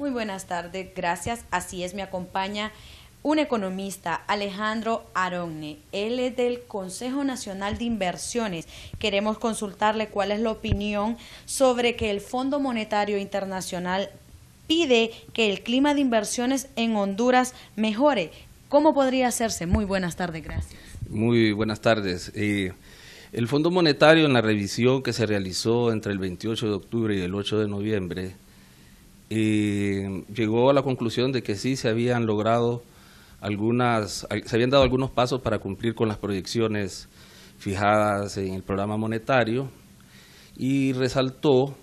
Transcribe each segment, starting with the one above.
Muy buenas tardes, gracias. Así es, me acompaña un economista, Alejandro Aronne. Él es del Consejo Nacional de Inversiones. Queremos consultarle cuál es la opinión sobre que el Fondo Monetario Internacional pide que el clima de inversiones en Honduras mejore. ¿Cómo podría hacerse? Muy buenas tardes, gracias. Muy buenas tardes. Eh, el Fondo Monetario en la revisión que se realizó entre el 28 de octubre y el 8 de noviembre y llegó a la conclusión de que sí se habían logrado algunas, se habían dado algunos pasos para cumplir con las proyecciones fijadas en el programa monetario y resaltó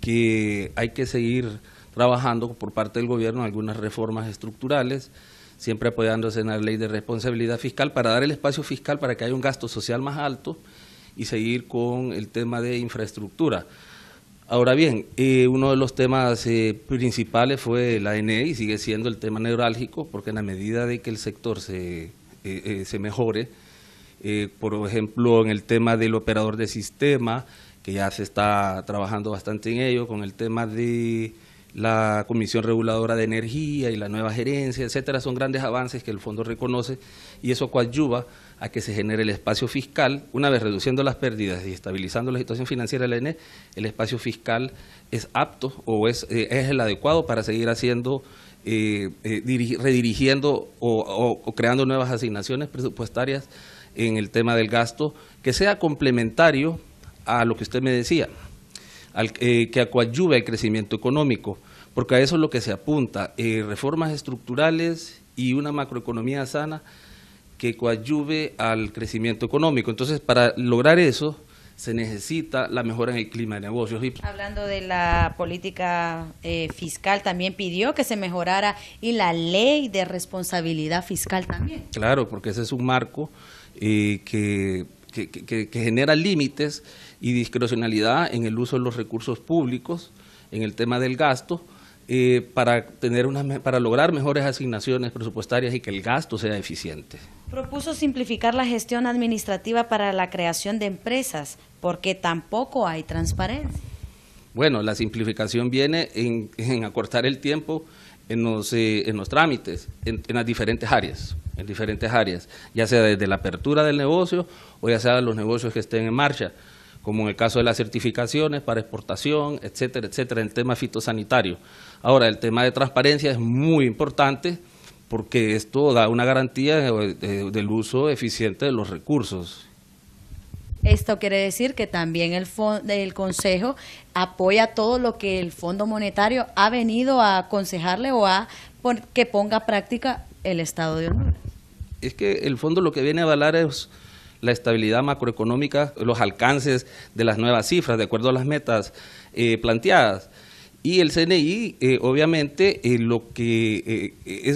que hay que seguir trabajando por parte del gobierno en algunas reformas estructurales, siempre apoyándose en la ley de responsabilidad fiscal para dar el espacio fiscal para que haya un gasto social más alto y seguir con el tema de infraestructura. Ahora bien, eh, uno de los temas eh, principales fue la A.N.E. y sigue siendo el tema neurálgico, porque en la medida de que el sector se eh, mejore, por ejemplo, en el tema del operador de sistema, que ya se está trabajando bastante en ello, con el tema de la Comisión Reguladora de Energía y la nueva gerencia, etcétera, son grandes avances que el fondo reconoce y eso coadyuva a que se genere el espacio fiscal, una vez reduciendo las pérdidas y estabilizando la situación financiera del la ENE, el espacio fiscal es apto o es, eh, el adecuado para seguir haciendo, eh, eh, redirigiendo o, creando nuevas asignaciones presupuestarias en el tema del gasto, que sea complementario a lo que usted me decía, que coadyuve al crecimiento económico porque a eso es lo que se apunta, eh, reformas estructurales y una macroeconomía sana que coadyuve al crecimiento económico. Entonces, para lograr eso, se necesita la mejora en el clima de negocios. Hablando de la política eh, fiscal, también pidió que se mejorara y la ley de responsabilidad fiscal también. Claro, porque ese es un marco eh, que, genera límites y discrecionalidad en el uso de los recursos públicos, en el tema del gasto, eh, para, tener para lograr mejores asignaciones presupuestarias y que el gasto sea eficiente. Propuso simplificar la gestión administrativa para la creación de empresas, porque tampoco hay transparencia. Bueno, la simplificación viene en, acortar el tiempo en los, eh, en los trámites, en, las diferentes áreas, en diferentes áreas, ya sea desde la apertura del negocio o ya sea los negocios que estén en marcha como en el caso de las certificaciones para exportación, etcétera, etcétera, el tema fitosanitario. Ahora, el tema de transparencia es muy importante porque esto da una garantía del uso eficiente de los recursos. Esto quiere decir que también el, el Consejo apoya todo lo que el Fondo Monetario ha venido a aconsejarle o a que ponga práctica el Estado de Honduras. Es que el fondo lo que viene a avalar es la estabilidad macroeconómica, los alcances de las nuevas cifras de acuerdo a las metas eh, planteadas. Y el CNI, eh, obviamente, eh, lo que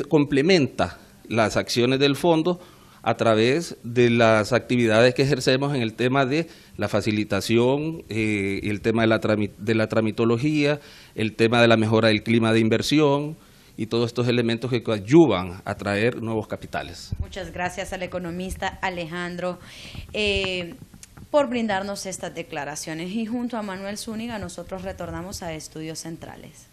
complementa las acciones del fondo a través de las actividades que ejercemos en el tema de la facilitación, el tema de la, de la tramitología, el tema de la mejora del clima de inversión, y todos estos elementos que ayudan a traer nuevos capitales. Muchas gracias al economista Alejandro. Eh, por brindarnos estas declaraciones y junto a Manuel Zúñiga nosotros retornamos a Estudios Centrales.